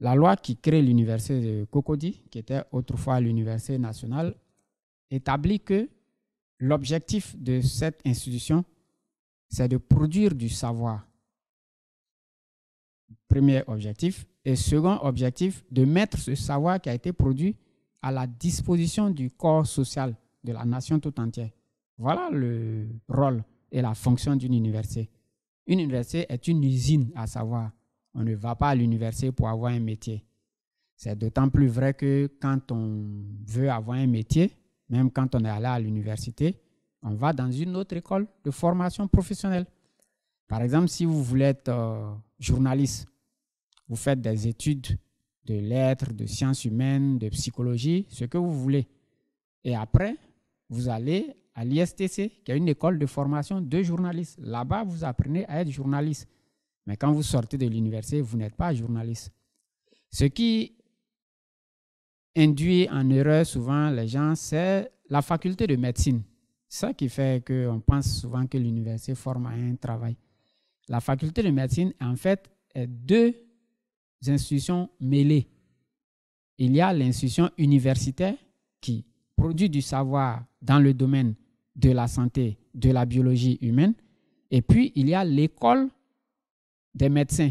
La loi qui crée l'université de Cocody, qui était autrefois l'université nationale, établit que l'objectif de cette institution, c'est de produire du savoir. Premier objectif. Et second objectif, de mettre ce savoir qui a été produit à la disposition du corps social de la nation tout entière. Voilà le rôle et la fonction d'une université. Une université est une usine à savoir. On ne va pas à l'université pour avoir un métier. C'est d'autant plus vrai que quand on veut avoir un métier, même quand on est allé à l'université, on va dans une autre école de formation professionnelle. Par exemple, si vous voulez être euh, journaliste, vous faites des études de lettres, de sciences humaines, de psychologie, ce que vous voulez. Et après, vous allez à l'ISTC, qui est une école de formation de journalistes. Là-bas, vous apprenez à être journaliste. Mais quand vous sortez de l'université, vous n'êtes pas journaliste. Ce qui induit en erreur souvent les gens, c'est la faculté de médecine. Ça qui fait qu'on pense souvent que l'université forme un travail. La faculté de médecine, en fait, est deux institutions mêlées. Il y a l'institution universitaire qui produit du savoir dans le domaine de la santé, de la biologie humaine. Et puis, il y a l'école des médecins,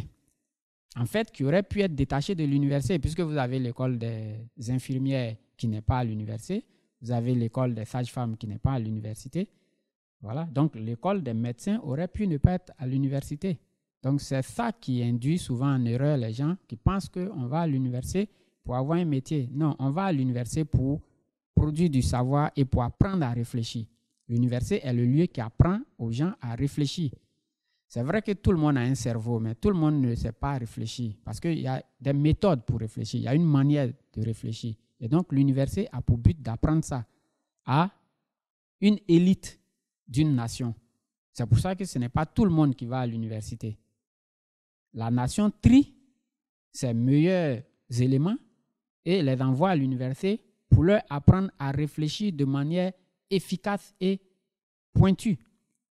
en fait, qui auraient pu être détachés de l'université, puisque vous avez l'école des infirmières qui n'est pas à l'université, vous avez l'école des sages-femmes qui n'est pas à l'université. Voilà, donc l'école des médecins aurait pu ne pas être à l'université. Donc c'est ça qui induit souvent en erreur les gens qui pensent qu'on va à l'université pour avoir un métier. Non, on va à l'université pour produire du savoir et pour apprendre à réfléchir. L'université est le lieu qui apprend aux gens à réfléchir. C'est vrai que tout le monde a un cerveau, mais tout le monde ne sait pas réfléchir parce qu'il y a des méthodes pour réfléchir, il y a une manière de réfléchir. Et donc l'université a pour but d'apprendre ça à une élite d'une nation. C'est pour ça que ce n'est pas tout le monde qui va à l'université. La nation trie ses meilleurs éléments et les envoie à l'université pour leur apprendre à réfléchir de manière efficace et pointue.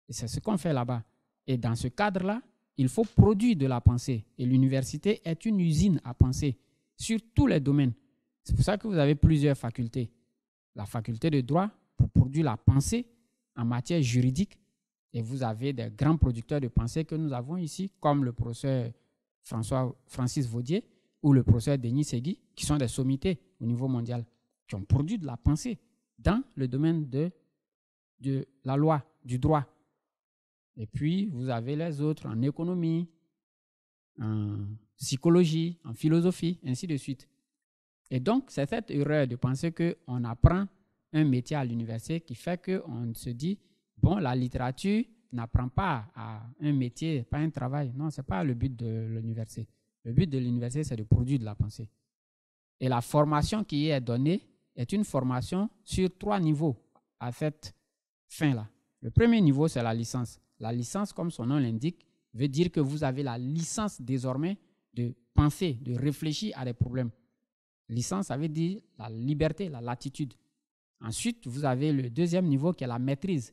Et c'est ce qu'on fait là-bas. Et dans ce cadre-là, il faut produire de la pensée. Et l'université est une usine à penser sur tous les domaines. C'est pour ça que vous avez plusieurs facultés. La faculté de droit pour produire la pensée en matière juridique. Et vous avez des grands producteurs de pensée que nous avons ici, comme le professeur Francis Vaudier ou le professeur Denis Segui, qui sont des sommités au niveau mondial, qui ont produit de la pensée dans le domaine de la loi, du droit. Et puis, vous avez les autres en économie, en psychologie, en philosophie, ainsi de suite. Et donc, c'est cette erreur de penser qu'on apprend un métier à l'université qui fait qu'on se dit, bon, la littérature n'apprend pas à un métier, pas un travail. Non, ce n'est pas le but de l'université. Le but de l'université, c'est de produire de la pensée. Et la formation qui y est donnée est une formation sur trois niveaux à cette fin-là. Le premier niveau, c'est la licence. La licence, comme son nom l'indique, veut dire que vous avez la licence désormais de penser, de réfléchir à des problèmes. Licence, ça veut dire la liberté, la latitude. Ensuite, vous avez le deuxième niveau qui est la maîtrise.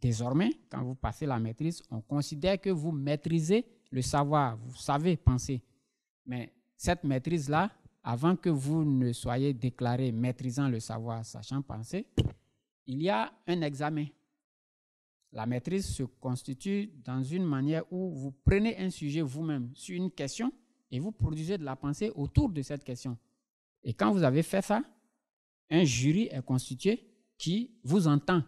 Désormais, quand vous passez la maîtrise, on considère que vous maîtrisez le savoir, vous savez penser. Mais cette maîtrise-là, avant que vous ne soyez déclaré maîtrisant le savoir, sachant penser, il y a un examen la maîtrise se constitue dans une manière où vous prenez un sujet vous-même sur une question et vous produisez de la pensée autour de cette question. Et quand vous avez fait ça, un jury est constitué qui vous entend.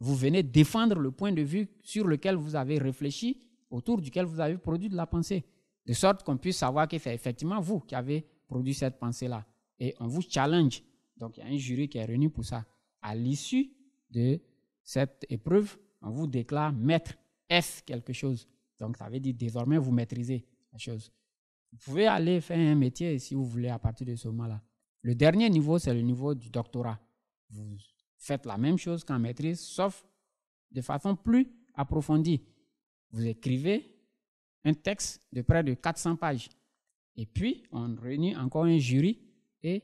Vous venez défendre le point de vue sur lequel vous avez réfléchi, autour duquel vous avez produit de la pensée. De sorte qu'on puisse savoir que c'est effectivement vous qui avez produit cette pensée-là. Et on vous challenge. Donc il y a un jury qui est réuni pour ça. À l'issue de cette épreuve, on vous déclare maître S quelque chose. Donc, ça veut dire désormais, vous maîtrisez la chose. Vous pouvez aller faire un métier si vous voulez à partir de ce moment-là. Le dernier niveau, c'est le niveau du doctorat. Vous faites la même chose qu'en maîtrise, sauf de façon plus approfondie. Vous écrivez un texte de près de 400 pages. Et puis, on réunit encore un jury et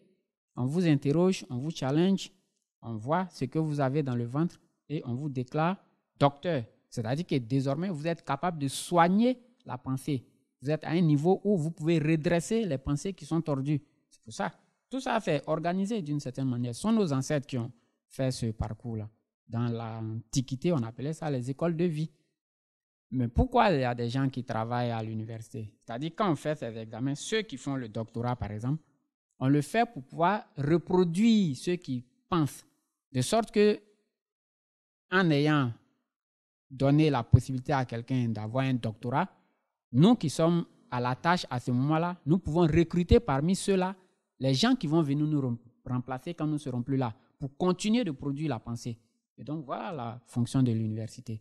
on vous interroge, on vous challenge, on voit ce que vous avez dans le ventre et on vous déclare docteur. C'est-à-dire que désormais, vous êtes capable de soigner la pensée. Vous êtes à un niveau où vous pouvez redresser les pensées qui sont tordues. C'est pour ça. Tout ça a fait organiser d'une certaine manière. Ce sont nos ancêtres qui ont fait ce parcours-là. Dans l'Antiquité, on appelait ça les écoles de vie. Mais pourquoi il y a des gens qui travaillent à l'université C'est-à-dire, quand on fait ces examens, ceux qui font le doctorat, par exemple, on le fait pour pouvoir reproduire ceux qui pensent. De sorte que, en ayant donner la possibilité à quelqu'un d'avoir un doctorat, nous qui sommes à la tâche à ce moment-là, nous pouvons recruter parmi ceux-là les gens qui vont venir nous remplacer quand nous ne serons plus là pour continuer de produire la pensée. Et donc voilà la fonction de l'université.